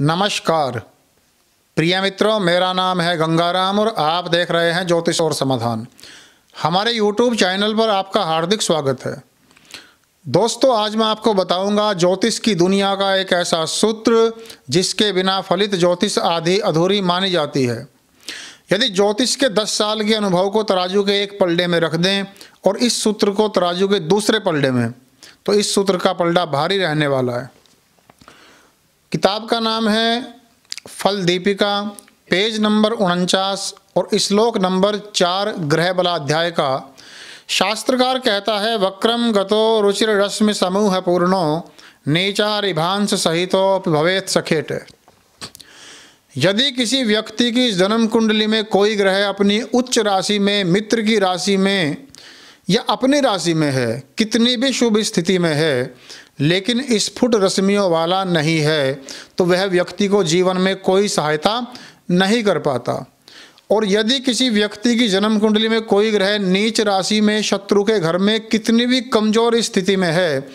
नमस्कार प्रिय मित्रों मेरा नाम है गंगाराम और आप देख रहे हैं ज्योतिष और समाधान हमारे यूट्यूब चैनल पर आपका हार्दिक स्वागत है दोस्तों आज मैं आपको बताऊंगा ज्योतिष की दुनिया का एक ऐसा सूत्र जिसके बिना फलित ज्योतिष आधी अधूरी मानी जाती है यदि ज्योतिष के 10 साल के अनुभव को तराजू के एक पलडे में रख दें और इस सूत्र को तराजू के दूसरे पलडे में तो इस सूत्र का पलडा भारी रहने वाला है किताब का नाम है फल दीपिका पेज नंबर उनचास और श्लोक नंबर चार ग्रह बलाध्याय का शास्त्रकार कहता है वक्रम गतो रुचिर रश्मि समूह पूर्णो सहितो भवेत सखेट यदि किसी व्यक्ति की जन्म कुंडली में कोई ग्रह अपनी उच्च राशि में मित्र की राशि में या अपनी राशि में है कितनी भी शुभ स्थिति में है लेकिन स्फुट रश्मियों वाला नहीं है तो वह व्यक्ति को जीवन में कोई सहायता नहीं कर पाता और यदि किसी व्यक्ति की जन्म कुंडली में कोई ग्रह नीच राशि में शत्रु के घर में कितनी भी कमजोर स्थिति में है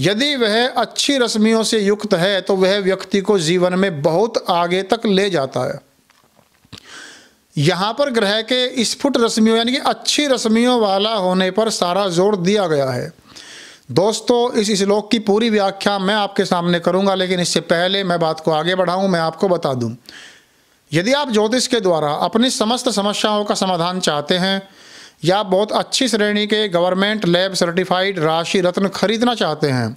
यदि वह अच्छी रश्मियों से युक्त है तो वह व्यक्ति को जीवन में बहुत आगे तक ले जाता है यहाँ पर ग्रह के स्फुट रश्मियों यानी कि अच्छी रश्मियों वाला होने पर सारा जोर दिया गया है दोस्तों इस श्लोक की पूरी व्याख्या मैं आपके सामने करूंगा लेकिन इससे पहले मैं बात को आगे बढ़ाऊं मैं आपको बता दूं यदि आप ज्योतिष के द्वारा अपनी समस्त समस्याओं का समाधान चाहते हैं या बहुत अच्छी श्रेणी के गवर्नमेंट लैब सर्टिफाइड राशि रत्न खरीदना चाहते हैं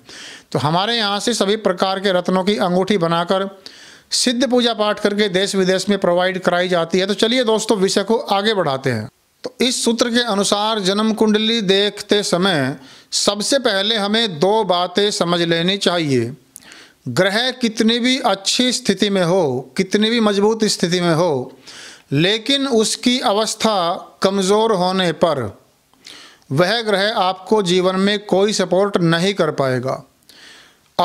तो हमारे यहाँ से सभी प्रकार के रत्नों की अंगूठी बनाकर सिद्ध पूजा पाठ करके देश विदेश में प्रोवाइड कराई जाती है तो चलिए दोस्तों विषय को आगे बढ़ाते हैं तो इस सूत्र के अनुसार जन्म कुंडली देखते समय सबसे पहले हमें दो बातें समझ लेनी चाहिए ग्रह कितनी भी अच्छी स्थिति में हो कितनी भी मजबूत स्थिति में हो लेकिन उसकी अवस्था कमज़ोर होने पर वह ग्रह आपको जीवन में कोई सपोर्ट नहीं कर पाएगा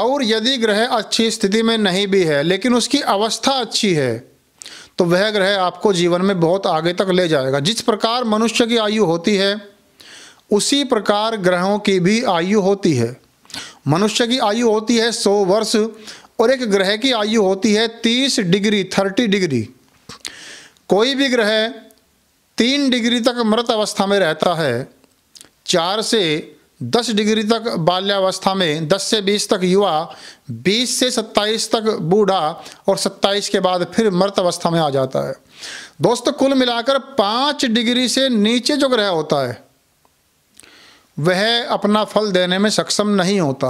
और यदि ग्रह अच्छी स्थिति में नहीं भी है लेकिन उसकी अवस्था अच्छी है तो वह ग्रह आपको जीवन में बहुत आगे तक ले जाएगा जिस प्रकार मनुष्य की आयु होती है उसी प्रकार ग्रहों की भी आयु होती है मनुष्य की आयु होती है सौ वर्ष और एक ग्रह की आयु होती है तीस डिग्री थर्टी डिग्री कोई भी ग्रह तीन डिग्री तक मृत अवस्था में रहता है चार से दस डिग्री तक बाल्यावस्था में दस से बीस तक युवा बीस से सत्ताईस तक बूढ़ा और सत्ताईस के बाद फिर मृत अवस्था में आ जाता है दोस्तों कुल मिलाकर पाँच डिग्री से नीचे जो ग्रह होता है वह अपना फल देने में सक्षम नहीं होता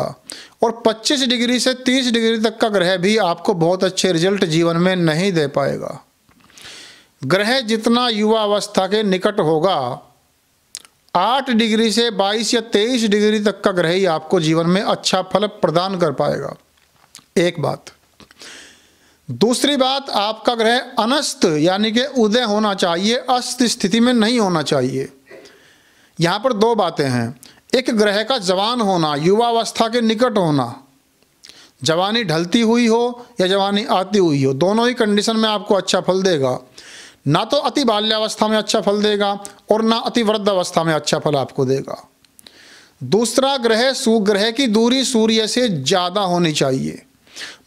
और 25 डिग्री से 30 डिग्री तक का ग्रह भी आपको बहुत अच्छे रिजल्ट जीवन में नहीं दे पाएगा ग्रह जितना युवा अवस्था के निकट होगा आठ डिग्री से बाईस या तेईस डिग्री तक का ग्रह ही आपको जीवन में अच्छा फल प्रदान कर पाएगा एक बात दूसरी बात आपका ग्रह अनस्त यानी कि उदय होना चाहिए अस्त स्थिति में नहीं होना चाहिए यहाँ पर दो बातें हैं एक ग्रह का जवान होना युवावस्था के निकट होना जवानी ढलती हुई हो या जवानी आती हुई हो दोनों ही कंडीशन में आपको अच्छा फल देगा ना तो अति बाल्यावस्था में अच्छा फल देगा और ना अति वृद्ध अवस्था में अच्छा फल आपको देगा दूसरा ग्रह सुग्रह की दूरी सूर्य से ज़्यादा होनी चाहिए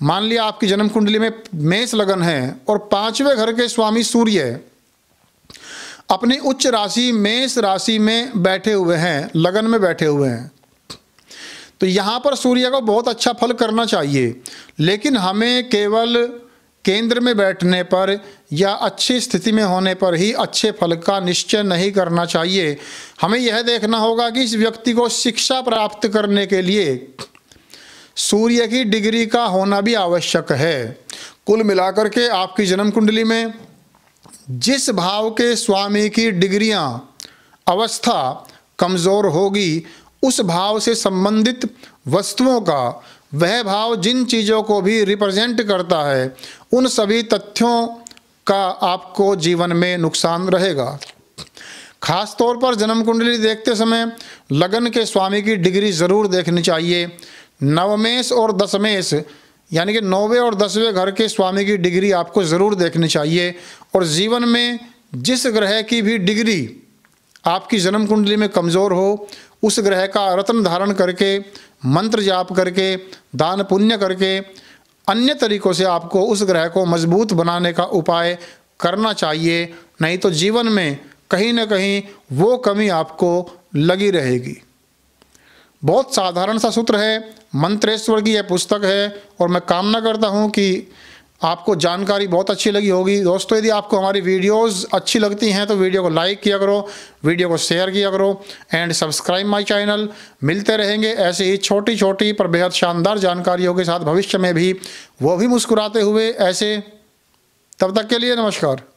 मान लिया आपकी जन्म कुंडली में मेष लगन है और पांचवें घर के स्वामी सूर्य है अपनी उच्च राशि मेष राशि में बैठे हुए हैं लगन में बैठे हुए हैं तो यहाँ पर सूर्य को बहुत अच्छा फल करना चाहिए लेकिन हमें केवल केंद्र में बैठने पर या अच्छी स्थिति में होने पर ही अच्छे फल का निश्चय नहीं करना चाहिए हमें यह देखना होगा कि इस व्यक्ति को शिक्षा प्राप्त करने के लिए सूर्य की डिग्री का होना भी आवश्यक है कुल मिलाकर के आपकी जन्म कुंडली में जिस भाव के स्वामी की डिग्रियां अवस्था कमज़ोर होगी उस भाव से संबंधित वस्तुओं का वह भाव जिन चीज़ों को भी रिप्रेजेंट करता है उन सभी तथ्यों का आपको जीवन में नुकसान रहेगा खास तौर पर जन्म कुंडली देखते समय लगन के स्वामी की डिग्री ज़रूर देखनी चाहिए नवमेश और दसमेश यानी कि नौवे और दसवें घर के स्वामी की डिग्री आपको ज़रूर देखनी चाहिए और जीवन में जिस ग्रह की भी डिग्री आपकी जन्म कुंडली में कमज़ोर हो उस ग्रह का रत्न धारण करके मंत्र जाप करके दान पुण्य करके अन्य तरीक़ों से आपको उस ग्रह को मजबूत बनाने का उपाय करना चाहिए नहीं तो जीवन में कहीं ना कहीं वो कमी आपको लगी रहेगी बहुत साधारण सा सूत्र है मंत्रेश्वर की यह पुस्तक है और मैं कामना करता हूँ कि आपको जानकारी बहुत अच्छी लगी होगी दोस्तों यदि आपको हमारी वीडियोस अच्छी लगती हैं तो वीडियो को लाइक किया करो वीडियो को शेयर किया करो एंड सब्सक्राइब माय चैनल मिलते रहेंगे ऐसे ही छोटी छोटी पर बेहद शानदार जानकारियों के साथ भविष्य में भी वो भी मुस्कुराते हुए ऐसे तब तक के लिए नमस्कार